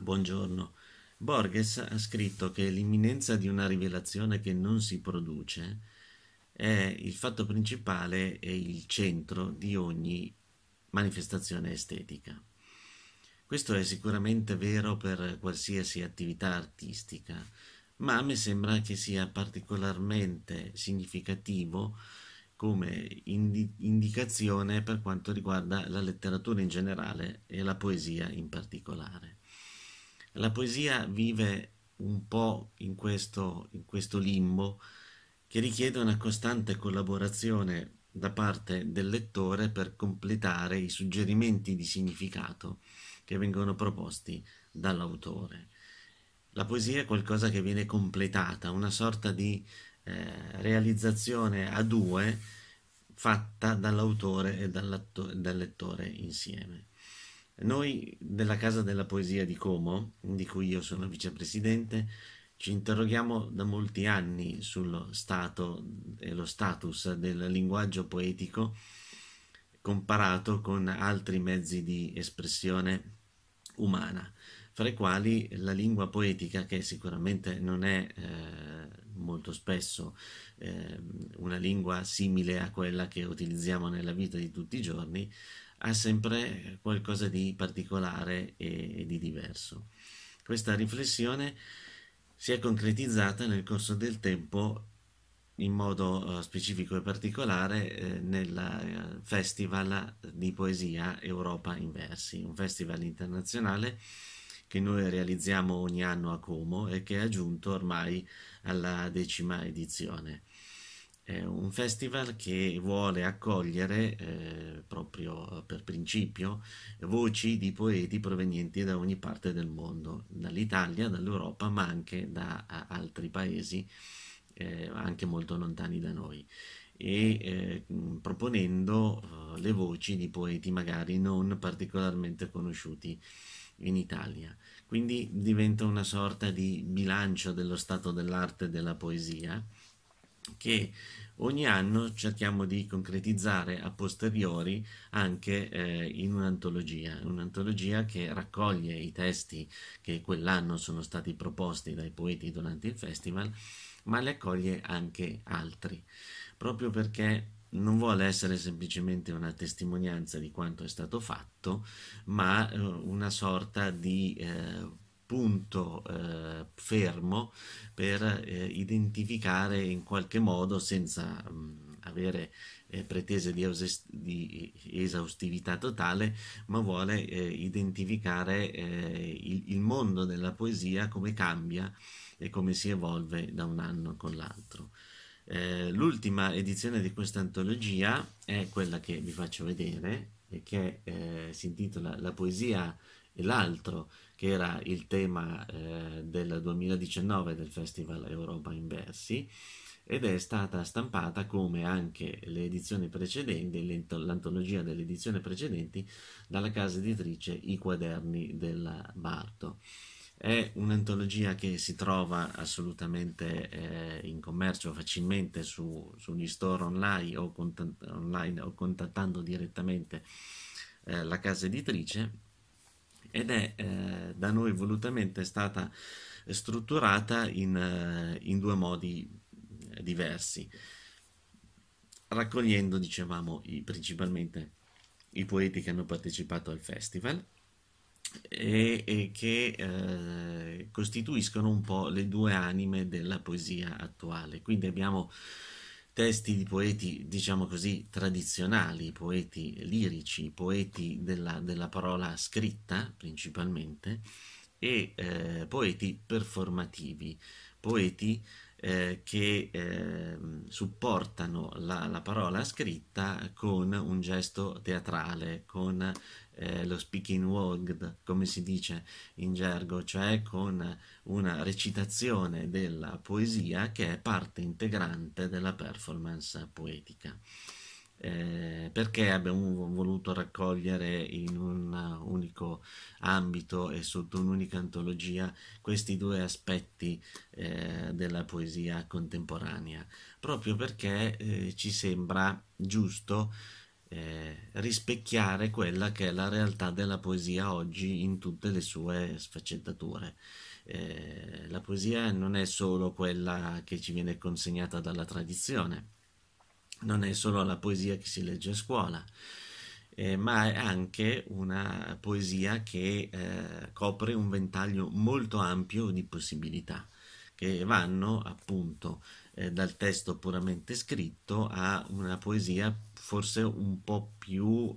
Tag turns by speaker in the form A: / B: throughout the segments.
A: Buongiorno. Borges ha scritto che l'imminenza di una rivelazione che non si produce è il fatto principale e il centro di ogni manifestazione estetica. Questo è sicuramente vero per qualsiasi attività artistica, ma a me sembra che sia particolarmente significativo come indi- indicazione per quanto riguarda la letteratura in generale e la poesia in particolare. La poesia vive un po' in questo, in questo limbo che richiede una costante collaborazione da parte del lettore per completare i suggerimenti di significato che vengono proposti dall'autore. La poesia è qualcosa che viene completata, una sorta di eh, realizzazione a due fatta dall'autore e dal lettore insieme. Noi della Casa della Poesia di Como, di cui io sono vicepresidente, ci interroghiamo da molti anni sullo stato e lo status del linguaggio poetico comparato con altri mezzi di espressione umana, fra i quali la lingua poetica, che sicuramente non è eh, molto spesso eh, una lingua simile a quella che utilizziamo nella vita di tutti i giorni, ha sempre qualcosa di particolare e, e di diverso. Questa riflessione si è concretizzata nel corso del tempo in modo eh, specifico e particolare eh, nel eh, Festival di Poesia Europa in Versi, un festival internazionale che noi realizziamo ogni anno a Como e che è giunto ormai alla decima edizione. È un festival che vuole accogliere eh, proprio eh, per principio voci di poeti provenienti da ogni parte del mondo, dall'Italia, dall'Europa, ma anche da altri paesi, eh, anche molto lontani da noi e eh, proponendo eh, le voci di poeti magari non particolarmente conosciuti in Italia. Quindi diventa una sorta di bilancio dello stato dell'arte e della poesia che ogni anno cerchiamo di concretizzare a posteriori anche eh, in un'antologia, un'antologia che raccoglie i testi che quell'anno sono stati proposti dai poeti durante il festival, ma le accoglie anche altri, proprio perché non vuole essere semplicemente una testimonianza di quanto è stato fatto, ma eh, una sorta di... Eh, punto eh, fermo per eh, identificare in qualche modo senza mh, mm, avere eh, pretese di, di, esaustività totale, ma vuole eh, identificare eh, il, il mondo della poesia come cambia e come si evolve da un anno con l'altro. Eh, l'ultima edizione di questa antologia è quella che vi faccio vedere, e che eh, si intitola La poesia e l'altro, che era il tema eh, del 2019 del Festival Europa in Bersi ed è stata stampata come anche le edizioni precedenti, l'antologia delle edizioni precedenti, dalla casa editrice I Quaderni del Barto. È un'antologia che si trova assolutamente eh, in commercio facilmente su, sugli store online o, contatt- online, o contattando direttamente eh, la casa editrice ed è eh, da noi volutamente stata strutturata in, eh, in due modi eh, diversi, raccogliendo, dicevamo, i, principalmente i poeti che hanno partecipato al festival e, e che eh, costituiscono un po' le due anime della poesia attuale. Quindi abbiamo testi di poeti, diciamo così, tradizionali, poeti lirici, poeti della, della parola scritta principalmente, e eh, poeti performativi, poeti eh, che eh, supportano la, la, parola scritta con un gesto teatrale, con eh, lo speaking word, come si dice in gergo, cioè con una recitazione della poesia che è parte integrante della performance poetica eh, perché abbiamo voluto raccogliere in un unico ambito e sotto un'unica antologia questi due aspetti eh, della poesia contemporanea, proprio perché eh, ci sembra giusto eh, rispecchiare quella che è la realtà della poesia oggi in tutte le sue sfaccettature. Eh, la poesia non è solo quella che ci viene consegnata dalla tradizione, non è solo la poesia che si legge a scuola, eh, ma è anche una poesia che eh, copre un ventaglio molto ampio di possibilità che vanno appunto eh, dal testo puramente scritto a una poesia forse un po' più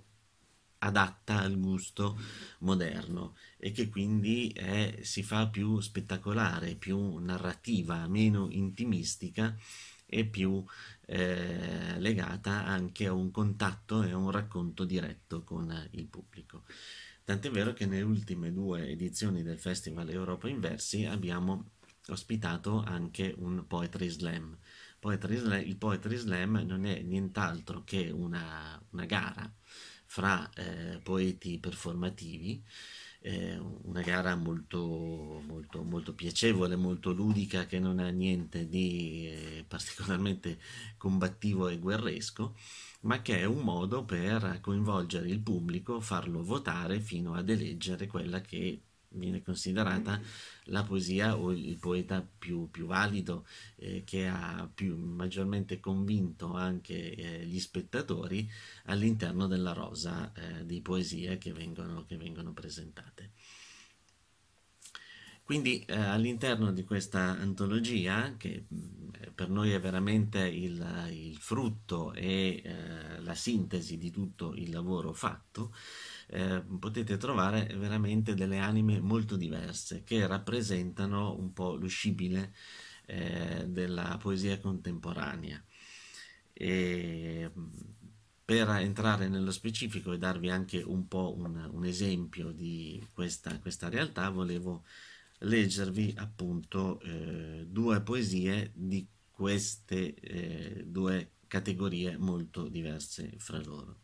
A: adatta al gusto moderno e che quindi è, eh, si fa più spettacolare, più narrativa, meno intimistica e più eh, legata anche a un contatto e a un racconto diretto con il pubblico. Tant'è vero che nelle ultime due edizioni del Festival Europa in Versi abbiamo ospitato anche un Poetry Slam. Poetry Slam il Poetry Slam non è nient'altro che una, una gara fra eh, poeti performativi eh, una gara molto, molto, molto, piacevole, molto ludica, che non ha niente di eh, particolarmente combattivo e guerresco, ma che è un modo per coinvolgere il pubblico, farlo votare fino ad eleggere quella che viene considerata la poesia o il poeta più, più valido eh, che ha più, maggiormente convinto anche eh, gli spettatori all'interno della rosa eh, di poesie che vengono, che vengono presentate. Quindi eh, all'interno di questa antologia, che mm, per noi è veramente il, il frutto e eh, la sintesi di tutto il lavoro fatto, eh, potete trovare veramente delle anime molto diverse che rappresentano un po' l'uscibile eh, della poesia contemporanea. E mm, per entrare nello specifico e darvi anche un po' un, un esempio di questa, questa, realtà, volevo leggervi appunto eh, due poesie di queste eh, due categorie molto diverse fra loro.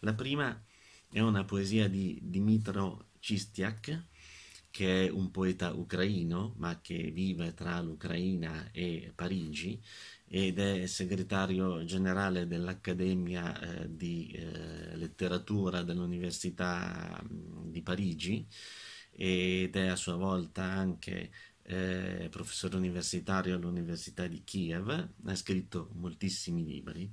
A: La prima è una poesia di Dimitro Cistiak, che è un poeta ucraino, ma che vive tra l'Ucraina e Parigi, ed è segretario generale dell'Accademia eh, di eh, Letteratura dell'Università di Parigi ed è a sua volta anche eh, professore universitario all'Università di Kiev, ha scritto moltissimi libri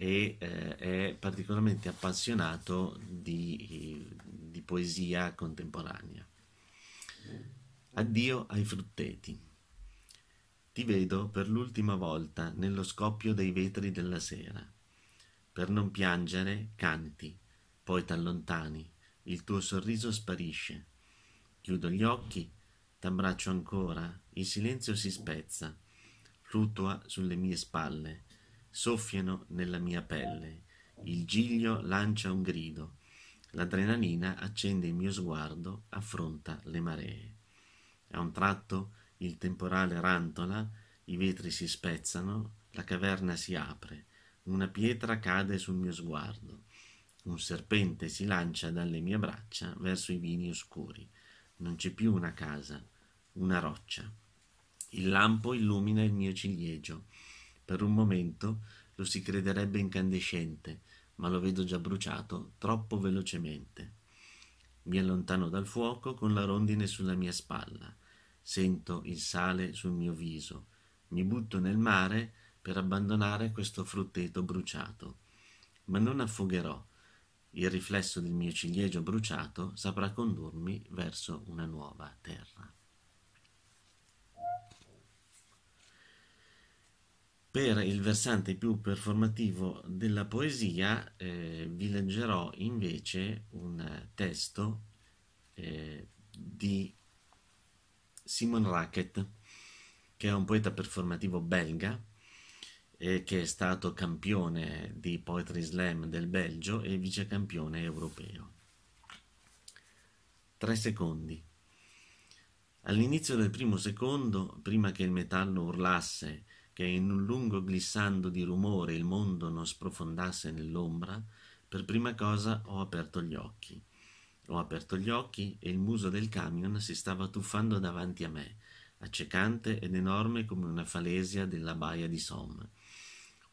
A: e eh, è particolarmente appassionato di, di poesia contemporanea. Addio ai frutteti. Ti vedo per l'ultima volta nello scoppio dei vetri della sera. Per non piangere, canti, poi t'allontani, il tuo sorriso sparisce. Chiudo gli occhi, t'abbraccio ancora, il silenzio si spezza, fluttua sulle mie spalle soffiano nella mia pelle. Il giglio lancia un grido. L'adrenalina accende il mio sguardo, affronta le maree. A un tratto il temporale rantola, i vetri si spezzano, la caverna si apre, una pietra cade sul mio sguardo. Un serpente si lancia dalle mie braccia verso i vini oscuri. Non c'è più una casa, una roccia. Il lampo illumina il mio ciliegio. Per un momento lo si crederebbe incandescente, ma lo vedo già bruciato troppo velocemente. Mi allontano dal fuoco con la rondine sulla mia spalla. Sento il sale sul mio viso. Mi butto nel mare per abbandonare questo frutteto bruciato. Ma non affogherò. Il riflesso del mio ciliegio bruciato saprà condurmi verso una nuova terra. Per il versante più performativo della poesia eh, vi leggerò invece un testo eh, di Simon Racket, che è un poeta performativo belga e eh, che è stato campione di Poetry Slam del Belgio e vicecampione europeo. Tre secondi. All'inizio del primo secondo, prima che il metallo urlasse che in un lungo glissando di rumore il mondo non sprofondasse nell'ombra, per prima cosa ho aperto gli occhi. Ho aperto gli occhi e il muso del camion si stava tuffando davanti a me, accecante ed enorme come una falesia della baia di Somme.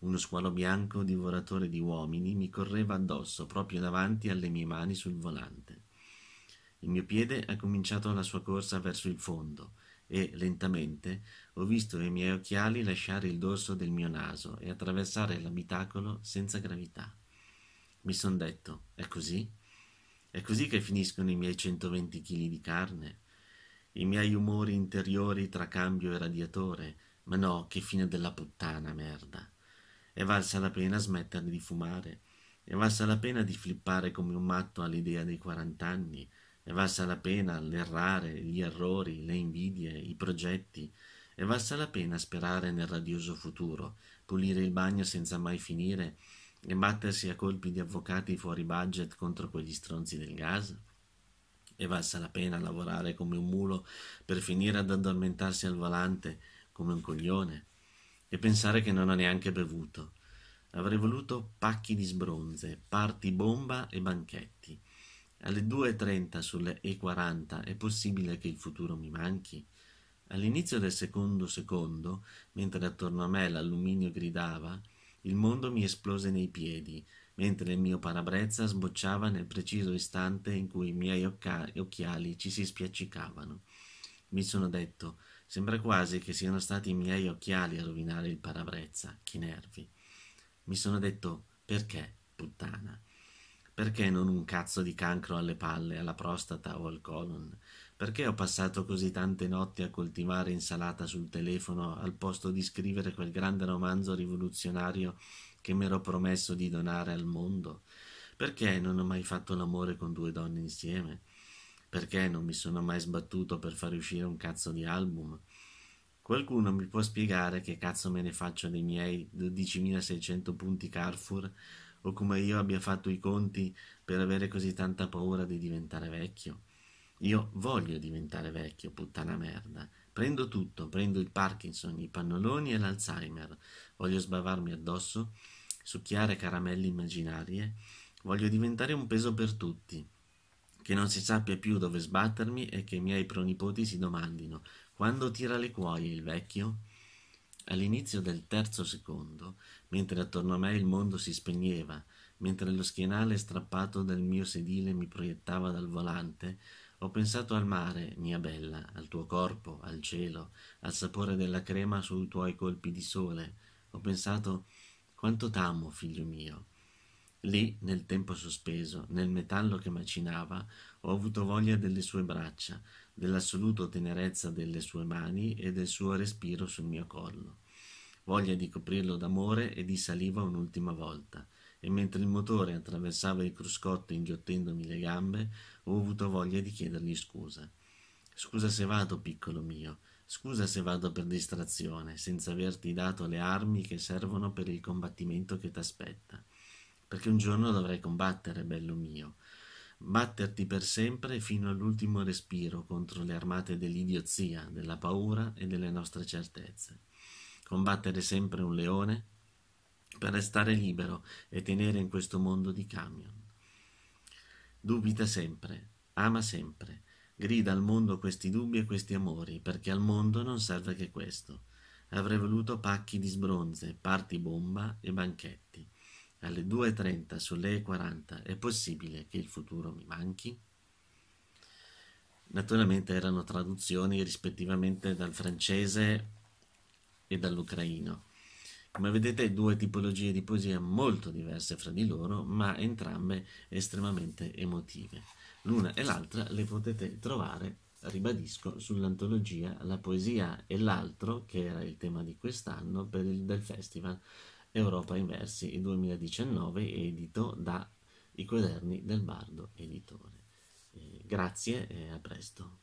A: Uno squalo bianco, divoratore di uomini, mi correva addosso proprio davanti alle mie mani sul volante. Il mio piede ha cominciato la sua corsa verso il fondo, e, lentamente, ho visto i miei occhiali lasciare il dorso del mio naso e attraversare l'abitacolo senza gravità. Mi son detto, è così? È così che finiscono i miei 120 kg di carne? I miei umori interiori tra cambio e radiatore? Ma no, che fine della puttana, merda. È valsa la pena smetterne di fumare? È valsa la pena di flippare come un matto all'idea dei 40 anni? è valsa la pena l'errare, gli errori, le invidie, i progetti, è valsa la pena sperare nel radioso futuro, pulire il bagno senza mai finire e battersi a colpi di avvocati fuori budget contro quegli stronzi del gas? È valsa la pena lavorare come un mulo per finire ad addormentarsi al volante come un coglione e pensare che non ho neanche bevuto? Avrei voluto pacchi di sbronze, parti bomba e banchetti alle 2.30 sulle E40 è possibile che il futuro mi manchi? All'inizio del secondo secondo, mentre attorno a me l'alluminio gridava, il mondo mi esplose nei piedi, mentre il mio parabrezza sbocciava nel preciso istante in cui i miei occa- occhiali ci si spiaccicavano. Mi sono detto, sembra quasi che siano stati i miei occhiali a rovinare il parabrezza, chi nervi. Mi sono detto, perché, puttana? Perché non un cazzo di cancro alle palle, alla prostata o al colon? Perché ho passato così tante notti a coltivare insalata sul telefono al posto di scrivere quel grande romanzo rivoluzionario che m'ero promesso di donare al mondo? Perché non ho mai fatto l'amore con due donne insieme? Perché non mi sono mai sbattuto per far uscire un cazzo di album? Qualcuno mi può spiegare che cazzo me ne faccio dei miei 12.600 punti Carrefour o come io abbia fatto i conti per avere così tanta paura di diventare vecchio. Io voglio diventare vecchio, puttana merda. Prendo tutto, prendo il Parkinson, i pannoloni e l'Alzheimer. Voglio sbavarmi addosso, succhiare caramelle immaginarie. Voglio diventare un peso per tutti. Che non si sappia più dove sbattermi e che i miei pronipoti si domandino: quando tira le cuoie il vecchio? All'inizio del terzo secondo, mentre attorno a me il mondo si spegneva, mentre lo schienale strappato dal mio sedile mi proiettava dal volante, ho pensato al mare, mia bella, al tuo corpo, al cielo, al sapore della crema sui tuoi colpi di sole. Ho pensato quanto t'amo, figlio mio. Lì, nel tempo sospeso, nel metallo che macinava, ho avuto voglia delle sue braccia, dell'assoluta tenerezza delle sue mani e del suo respiro sul mio collo. Voglia di coprirlo d'amore e di saliva un'ultima volta, e mentre il motore attraversava il cruscotto inghiottendomi le gambe, ho avuto voglia di chiedergli scusa. Scusa se vado, piccolo mio, scusa se vado per distrazione, senza averti dato le armi che servono per il combattimento che t'aspetta. Perché un giorno dovrei combattere, bello mio, batterti per sempre fino all'ultimo respiro contro le armate dell'idiozia, della paura e delle nostre certezze. Combattere sempre un leone per restare libero e tenere in questo mondo di camion. Dubita sempre, ama sempre, grida al mondo questi dubbi e questi amori, perché al mondo non serve che questo. Avrei voluto pacchi di sbronze, parti bomba e banchetti alle 2.30 sulle 40 è possibile che il futuro mi manchi? Naturalmente erano traduzioni rispettivamente dal francese e dall'ucraino. Come vedete due tipologie di poesia molto diverse fra di loro, ma entrambe estremamente emotive. L'una e l'altra le potete trovare, ribadisco, sull'antologia La poesia e l'altro, che era il tema di quest'anno per il, del festival Europa in versi 2019, edito da I quaderni del Bardo Editore. Eh, grazie e a presto.